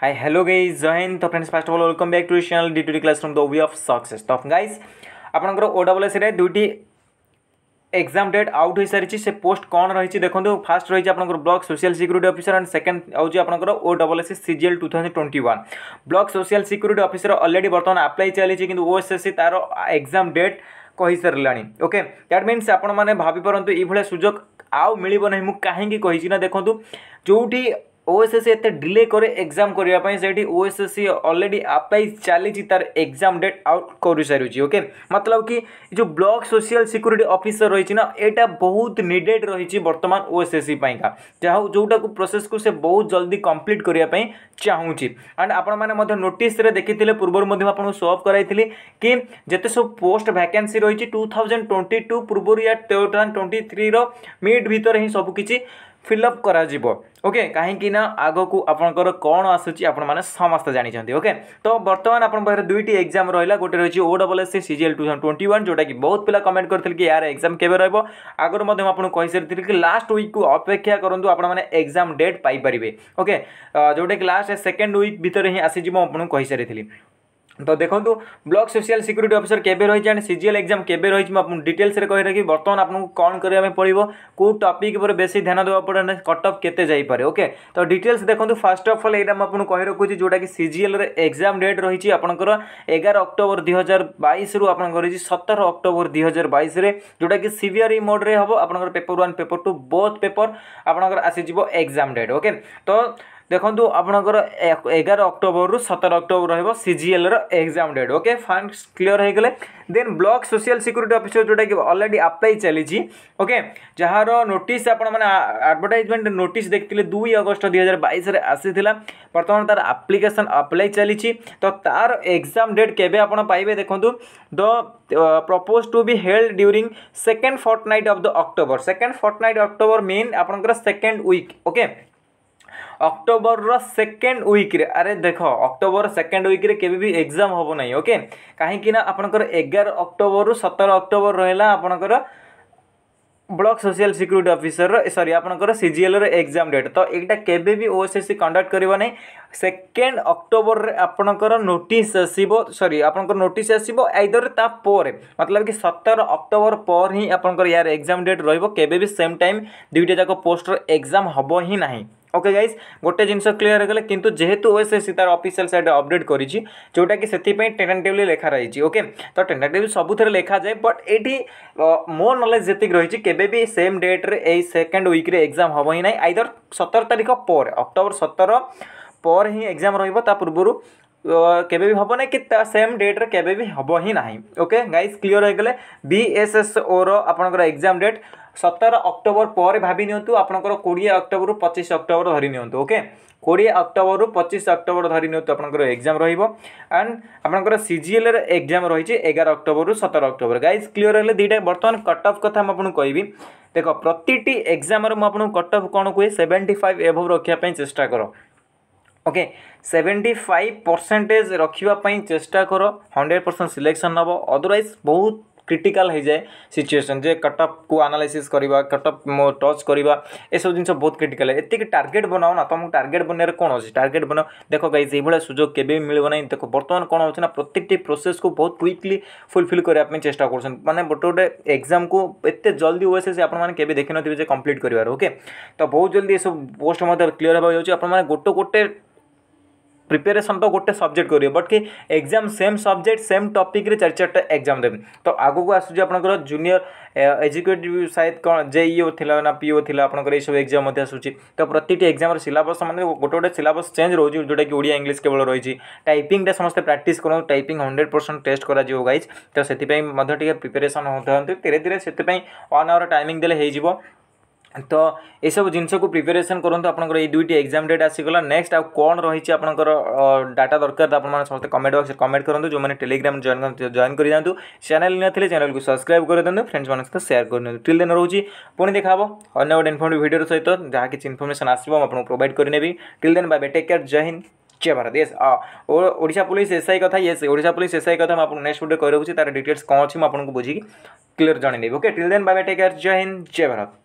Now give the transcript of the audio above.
hi hello गई जय तो friends first of all welcome back to channel D to D classroom the way of success तो guys आपंकर O S दुईटी exam date out हो सारी से पोस्ट कौन रही देखो फास्ट रही आप block social security officer and second हूँ आपंकर O double S C G two thousand twenty one block social security officer already बर्तमान आप्लाय चली कि ओ एस एस सी तार एग्जाम डेट कही सारे ओके दैट मीनस आपण मैंने ये सुजोग आउ मिल ना मुझे कहीं देखो जोटी ওএসএসসি এত ডিলে করে এক্সাম করা সেইটি ওএসএসসি অলরেডি আপ্লাই চালিছি তার এক্সাম ডেট আউট করে সারিছি ওকে মতলব কি যে ব্লক সোশিয়াল সিকুরিটি অফিসর রয়েছে না এটা বহুত নিডেড রয়েছে বর্তমান ওএসএসসি পাইকা যা হোক যেটা প্রোসেস কু সে বহু জলদি কমপ্লিট করা চাহুছি আন্ড আপনার মানে নোটিসে দেখিলে পূর্ব আপনার শো অফ করাই কি যেতে সব পোস্ট ভ্যাকেন্সি রয়েছে টু থাউজেন্ড টোয়েন্টি টু পূর্ব ইয়ার টু থাউজেন্ড টোয়েন্টি থ্রির মিড ভিতরে হি সবকিছি ଫିଲ୍ଅପ୍ କରାଯିବ ଓକେ କାହିଁକି ନା ଆଗକୁ ଆପଣଙ୍କର କ'ଣ ଆସୁଛି ଆପଣମାନେ ସମସ୍ତେ ଜାଣିଛନ୍ତି ଓକେ ତ ବର୍ତ୍ତମାନ ଆପଣଙ୍କ ପାଖରେ ଦୁଇଟି ଏକ୍ଜାମ୍ ରହିଲା ଗୋଟେ ରହିଛି O double S C C G L two thousand twenty one ଯେଉଁଟାକି ବହୁତ ପିଲା କମେଣ୍ଟ କରିଥିଲେ କି ଏହାର ଏକ୍ଜାମ୍ କେବେ ରହିବ ଆଗରୁ ମଧ୍ୟ ମୁଁ ଆପଣଙ୍କୁ କହିସାରିଥିଲି କି ଲାଷ୍ଟ ୱିକ୍କୁ ଅପେକ୍ଷା କରନ୍ତୁ ଆପଣମାନେ ଏକ୍ଜାମ୍ ଡେଟ୍ ପାଇପାରିବେ ଓକେ ଯେଉଁଟାକି ଲାଷ୍ଟ ସେକେଣ୍ଡ ୱିକ୍ ଭିତରେ ହିଁ ଆସିଯିବ ମୁଁ ଆପଣଙ୍କୁ କହିସାରିଥିଲି ତ ଦେଖନ୍ତୁ ବ୍ଲକ୍ ସୋସିଆଲ୍ ସିକ୍ୟୁରିଟି ଅଫିସର କେବେ ରହିଛି ଆଣ୍ଡ ସିଜିଏଲ୍ ଏକ୍ଜାମ୍ କେବେ ରହିଛି ମୁଁ ଆପଣଙ୍କୁ ଡିଟେଲ୍ସରେ କହି ରଖିବି ବର୍ତ୍ତମାନ ଆପଣଙ୍କୁ କ'ଣ କରିବା ପାଇଁ ପଡ଼ିବ କେଉଁ ଟପିକ୍ ଉପରେ ବେଶୀ ଧ୍ୟାନ ଦେବାକୁ ପଡ଼ିବ ଆଣ୍ଡ କଟ୍ ଅଫ୍ କେତେ ଯାଇପାରେ ଓକେ ତ ଡିଟେଲ୍ସ ଦେଖନ୍ତୁ ଫାର୍ଷ୍ଟ ଅଫ୍ ଅଲ୍ ଏଇଟା ମୁଁ ଆପଣଙ୍କୁ କହି ରଖୁଛି ଯେଉଁଟାକି ସିଜିଏଲ୍ର ଏକ୍ଜାମ୍ ଡେଟ୍ ରହିଛି ଆପଣଙ୍କର ଏଗାର ଅକ୍ଟୋବର ଦୁଇ ହଜାର ବାଇଶରୁ ଆପଣଙ୍କର ରହିଛି ସତର ଅକ୍ଟୋବର ଦୁଇ ହଜାର ବାଇଶରେ ଯେଉଁଟାକି ସିଭିଆର୍ଇ ମୋଡ଼୍ରେ ହେବ ଆପଣଙ୍କର paper one paper two both paper ଆପଣଙ୍କର ଆସିଯିବ ଏକ୍ଜାମ୍ ଡେଟ୍ ଓକେ ତ দেখুন আপনার এগার অক্টোবর সতের অক্টোবর রহব সিজিএলর exam date okay funds clear হয়ে গেলে then block social security officer যেটা কি অলরেডি আপ্লাই চালিছি ওকে যার নোটিস আপনার আডভর্টাইজমেন্ট নোটিস দেখলে দুই অগস্ট দুই হাজার বাইশে আসিলা বর্তমান তার আপ্লিকেসন আপ্লাই চালিছি তো তার এক্সাম ডেট কেবে আপনার পাইবে দেখুন the propose to be held during second fortnight of the October second fortnight October mean আপনার সেকেন্ড উইক ওকে ଅକ୍ଟୋବରର ସେକେଣ୍ଡ ୱିକ୍ରେ ଆରେ ଦେଖ ଅକ୍ଟୋବର ସେକେଣ୍ଡ ୱିକ୍ରେ କେବେ ବି ଏକ୍ଜାମ୍ ହେବ ନାହିଁ ଓକେ କାହିଁକିନା ଆପଣଙ୍କର ଏଗାର ଅକ୍ଟୋବରରୁ ସତର ଅକ୍ଟୋବର ରହିଲା ଆପଣଙ୍କର ବ୍ଲକ୍ ସୋସିଆଲ୍ ସିକ୍ୟୁରିଟି ଅଫିସରର ସରି ଆପଣଙ୍କର ସିଜିଏଲ୍ର ଏକ୍ଜାମ୍ ଡେଟ୍ ତ ଏଇଟା କେବେ ବି O S S C conduct କରିବ ନାହିଁ ସେକେଣ୍ଡ ଅକ୍ଟୋବରରେ ଆପଣଙ୍କର ନୋଟିସ୍ ଆସିବ ସରି ଆପଣଙ୍କର ନୋଟିସ୍ ଆସିବ ଆଇଦର ତା ପରେ ମତଲବ କି ସତର ଅକ୍ଟୋବର ପରେ ହିଁ ଆପଣଙ୍କର ୟାର ଏକ୍ଜାମ୍ ଡେଟ୍ ରହିବ କେବେ ବି ସେମ୍ ଟାଇମ୍ ଦୁଇଟା ଯାକ ପୋଷ୍ଟର ଏକ୍ଜାମ୍ ହେବ ହିଁ ନାହିଁ ওকে গাইজ গোটে জিনিস ক্লিয়ার হয়ে গেলে কিন্তু যেহেতু ওএসএসসি তার অফিসিয়াল সাইটে অপডেট করেছি যেটা কি সেপাই টেন্টাটিভলি লেখা রয়েছে ওকে তো টেন্টাটিভ সবুথে লেখা যায় বট এটি মো নলেজ যেতিক রয়েছে কেবে বি সেম ডেট্রে এই সেকেন্ড উইক্রে এক্সাম হব হি না আইদর সতের তারিখ পরে অক্টোবর সতের পর হি এক্সাম রহব তা পূর্বর কেবে বি হব না কি তা সেম ডেট্রে কেবে বি হব হি না ওকে গাইজ ক্লিয়ার হয়ে গেলে বিএসএসওর আপনার এক্সাম ডেট ସତର ଅକ୍ଟୋବର ପରେ ଭାବି ନିଅନ୍ତୁ ଆପଣଙ୍କର କୋଡ଼ିଏ ଅକ୍ଟୋବରରୁ ପଚିଶ ଅକ୍ଟୋବର ଧରି ନିଅନ୍ତୁ ଓକେ କୋଡ଼ିଏ ଅକ୍ଟୋବରରୁ ପଚିଶ ଅକ୍ଟୋବର ଧରି ନିଅନ୍ତୁ ଆପଣଙ୍କର ଏକ୍ଜାମ୍ ରହିବ ଆଣ୍ଡ ଆପଣଙ୍କର ସି ଜି ଏଲ୍ର ଏକ୍ଜାମ୍ ରହିଛି ଏଗାର ଅକ୍ଟୋବରରୁ ସତର ଅକ୍ଟୋବର ଗାଇଜ୍ କ୍ଲିଅର୍ ହେଲେ ଦୁଇଟା ବର୍ତ୍ତମାନ କଟ୍ ଅଫ୍ କଥା ମୁଁ ଆପଣଙ୍କୁ କହିବି ଦେଖ ପ୍ରତିଟି ଏକ୍ଜାମ୍ର ମୁଁ ଆପଣଙ୍କୁ କଟ୍ ଅଫ୍ କ'ଣ କୁହେ ସେଭେଣ୍ଟି ଫାଇଭ୍ ଏଭବ୍ ରଖିବା ପାଇଁ ଚେଷ୍ଟା କର ওকে সেভেন্টি ফাইভ পরসেন্টেজ রক্ষা চেষ্টা কর হন্ড্রেড পরসেন্ট সিলেকশন নেব অদরওয়াইজ বহুত କ୍ରିଟିକାଲ୍ ହୋଇଯାଏ ସିଚୁଏସନ୍ ଯେ କଟ୍ଅଫ୍କୁ ଆନାଲାଇସିସ୍ କରିବା କଟ୍ଅଫ୍ ଟଚ୍ କରିବା ଏସବୁ ଜିନିଷ ବହୁତ କ୍ରିଟିକାଲ୍ ଏତିକି ଟାର୍ଗେଟ୍ ବନାଅ ନା ତୁମକୁ ଟାର୍ଗେଟ୍ ବନେଇବାର କ'ଣ ଅଛି ଟାର୍ଗେଟ୍ ବନାଅ ଦେଖ ଗାଇ ସେଇଭଳିଆ ସୁଯୋଗ କେବେ ବି ମିଳିବ ନାହିଁ ଦେଖ ବର୍ତ୍ତମାନ କ'ଣ ହେଉଛି ନା ପ୍ରତ୍ୟେକଟି ପ୍ରୋସେସ୍କୁ ବହୁତ କ୍ୱିକ୍ଲି ଫୁଲଫିଲ୍ କରିବା ପାଇଁ ଚେଷ୍ଟା କରୁଛନ୍ତି ମାନେ ଗୋଟେ ଗୋଟେ ଏକ୍ଜାମ୍କୁ ଏତେ ଜଲ୍ଦି ଓଏସ୍ଏସ୍ ଆପଣମାନେ କେବେ ଦେଖିନଥିବେ ଯେ କମ୍ପ୍ଲିଟ୍ କରିବାର ଓକେ ତ ବହୁତ ଜଲ୍ଦି ଏସବୁ ପୋଷ୍ଟ ମଧ୍ୟ କ୍ଲିଅର୍ ହେବାକୁ ଯାଉଛି ଆପଣମାନେ ଗୋଟେ ଗୋଟେ प्रिपेरेसन तो गोटे सब्जेक्ट कर बट कि exam same subject same topic चार चार्ट एग्जाम दे तो आगे आसूँ आप जूनियर एजुकेटिव सायद कौन जे ईओ थी ना पीओ थी आपर सब एग्जाम आसूँ तो प्रति एग्जाम सिलबस मैंने गोटे गोटे सिलबस चेंज रोज जोटा कि ओडिया इंग्लीश केवल रही टाइपिंग समस्त प्राक्ट करूँ टाइपिंग हंड्रेड परसेंट टेस्ट कर गाइज तो से प्रिपेरेसन होती धीरे धीरे से वन आवर टाइमिंग देखिए ତ ଏସବୁ ଜିନିଷକୁ ପ୍ରିପାରେସନ୍ କରନ୍ତୁ ଆପଣଙ୍କର ଏଇ ଦୁଇଟି ଏକ୍ଜାମ୍ ଡେଟ୍ ଆସିଗଲା ନେକ୍ସଟ ଆଉ କ'ଣ ରହିଛି ଆପଣଙ୍କର ଡାଟା ଦରକାର ଆପଣମାନେ ସମସ୍ତେ କମେଣ୍ଟ ବକ୍ସରେ କମେଣ୍ଟ କରନ୍ତୁ ଯେଉଁମାନେ ଟେଲିଗ୍ରାମ ଜଏନ୍ ଜଏନ୍ କରିଯାଆନ୍ତୁ ଚ୍ୟାନେଲ୍ ନଥିଲେ ଚ୍ୟାନେଲ୍କୁ ସବସ୍କ୍ରାଇବ୍ କରିଦିଅନ୍ତୁ ଫ୍ରେଣ୍ଡ୍ମାନଙ୍କ ସହିତ ସେୟାର କରିନିଅନ୍ତୁ ଟିଲ୍ ଦେନ୍ ରହୁଛି ପୁଣି ଦେଖା ହେବ ଅନ୍ୟ ଗୋଟେ ଇନଫର୍ମେଟିଭ୍ ଭିଡ଼ିଓର ସହିତ ଯାହା କିଛି ଇନଫର୍ମେସନ୍ ଆସିବ ମୁଁ ଆପଣଙ୍କୁ ପ୍ରୋଭାଇଡ଼ କରିନେବି till then bye take care ଜୟ ହିନ୍ଦ जय भारत यस ओडा पुलिस एसआई कथ ये ओडा पुलिस एसआई कथ मुझे नेक्स्ट भिडियो कही रखुच्छी तार डिटेल्स कौन अच्छी मुझे बुझी क्लीयर जनईदेवी okay till then bye take care जय हिंद जय भारत